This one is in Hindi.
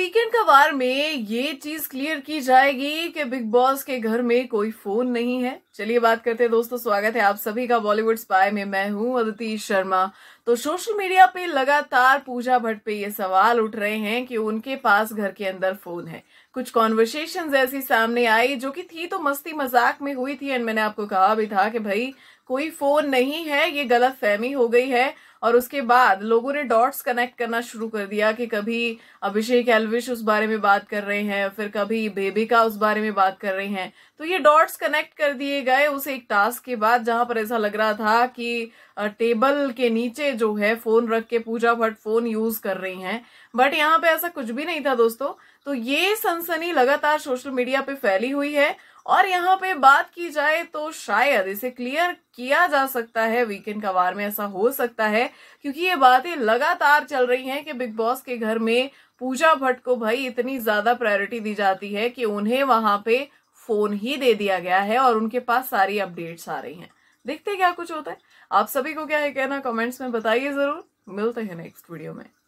वीकेंड वार में ये चीज क्लियर की जाएगी कि बिग बॉस के घर में कोई फोन नहीं है चलिए बात करते हैं दोस्तों स्वागत है आप सभी का बॉलीवुड स्पाई में मैं हूं अदिति शर्मा तो सोशल मीडिया पे लगातार पूजा भट्ट पे ये सवाल उठ रहे हैं कि उनके पास घर के अंदर फोन है कुछ कॉन्वर्सेशन ऐसी सामने आई जो कि थी तो मस्ती मजाक में हुई थी एंड मैंने आपको कहा भी था कि भाई कोई फोन नहीं है ये गलत फहमी हो गई है और उसके बाद लोगों ने डॉट्स कनेक्ट करना शुरू कर दिया कि कभी अभिषेक एलविश उस बारे में बात कर रहे हैं फिर कभी बेबिका उस बारे में बात कर रहे हैं तो ये डॉट्स कनेक्ट कर दिए गए उस एक टास्क के बाद जहां पर ऐसा लग रहा था कि टेबल के नीचे जो है फोन रख के पूजा भट्ट फोन यूज कर रही हैं बट यहाँ पे ऐसा कुछ भी नहीं था दोस्तों तो ये सनसनी लगातार सोशल मीडिया पे फैली हुई है और यहाँ पे बात की जाए तो शायद इसे क्लियर किया जा सकता है वीकेंड का वार में ऐसा हो सकता है क्योंकि ये बातें लगातार चल रही हैं कि बिग बॉस के घर में पूजा भट्ट को भाई इतनी ज्यादा प्रायोरिटी दी जाती है कि उन्हें वहां पे फोन ही दे दिया गया है और उनके पास सारी अपडेट्स आ रही हैं देखते क्या कुछ होता है आप सभी को क्या है कहना कमेंट्स में बताइए जरूर मिलते हैं नेक्स्ट वीडियो में